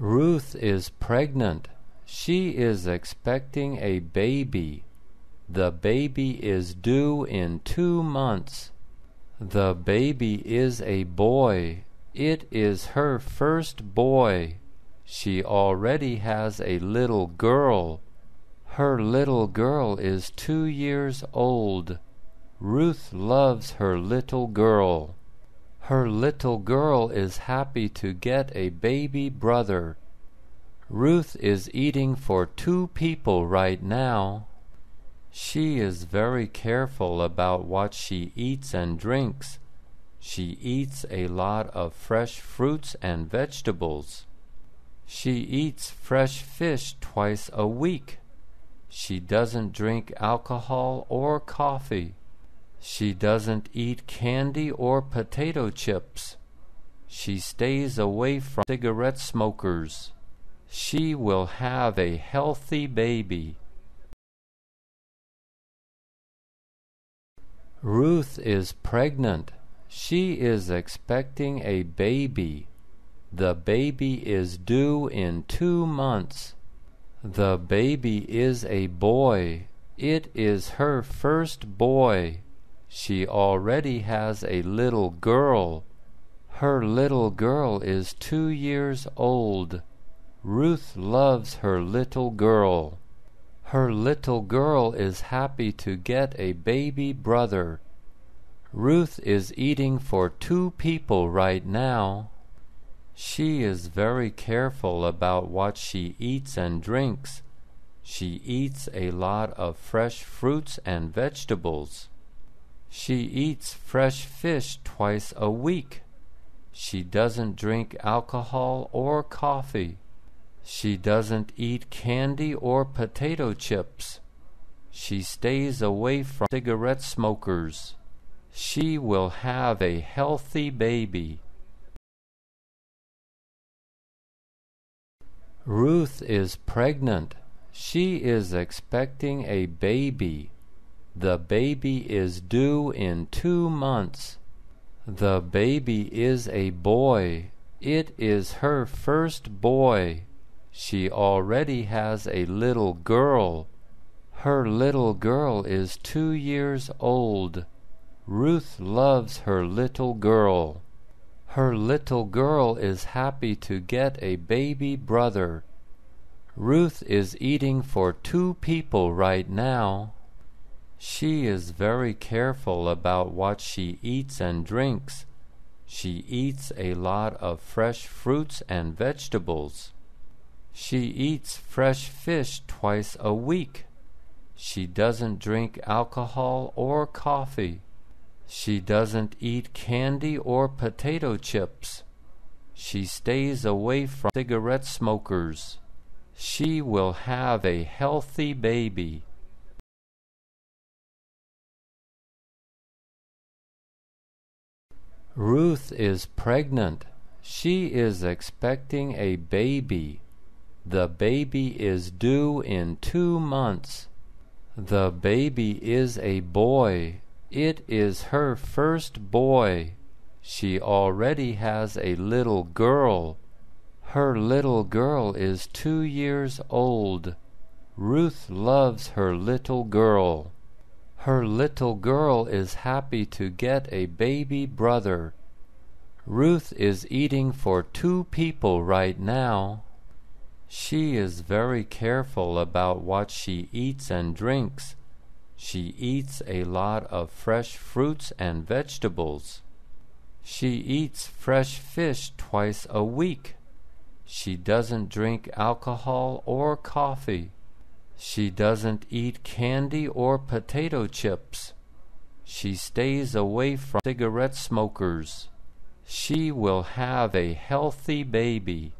Ruth is pregnant. She is expecting a baby. The baby is due in two months. The baby is a boy. It is her first boy. She already has a little girl. Her little girl is two years old. Ruth loves her little girl. Her little girl is happy to get a baby brother. Ruth is eating for two people right now. She is very careful about what she eats and drinks. She eats a lot of fresh fruits and vegetables. She eats fresh fish twice a week. She doesn't drink alcohol or coffee. She doesn't eat candy or potato chips. She stays away from cigarette smokers. She will have a healthy baby. Ruth is pregnant. She is expecting a baby. The baby is due in two months. The baby is a boy. It is her first boy. She already has a little girl. Her little girl is two years old. Ruth loves her little girl. Her little girl is happy to get a baby brother. Ruth is eating for two people right now. She is very careful about what she eats and drinks. She eats a lot of fresh fruits and vegetables. She eats fresh fish twice a week. She doesn't drink alcohol or coffee. She doesn't eat candy or potato chips. She stays away from cigarette smokers. She will have a healthy baby. Ruth is pregnant. She is expecting a baby. The baby is due in two months. The baby is a boy. It is her first boy. She already has a little girl. Her little girl is two years old. Ruth loves her little girl. Her little girl is happy to get a baby brother. Ruth is eating for two people right now. She is very careful about what she eats and drinks. She eats a lot of fresh fruits and vegetables. She eats fresh fish twice a week. She doesn't drink alcohol or coffee. She doesn't eat candy or potato chips. She stays away from cigarette smokers. She will have a healthy baby. Ruth is pregnant. She is expecting a baby. The baby is due in two months. The baby is a boy. It is her first boy. She already has a little girl. Her little girl is two years old. Ruth loves her little girl. Her little girl is happy to get a baby brother. Ruth is eating for two people right now. She is very careful about what she eats and drinks. She eats a lot of fresh fruits and vegetables. She eats fresh fish twice a week. She doesn't drink alcohol or coffee. She doesn't eat candy or potato chips. She stays away from cigarette smokers. She will have a healthy baby.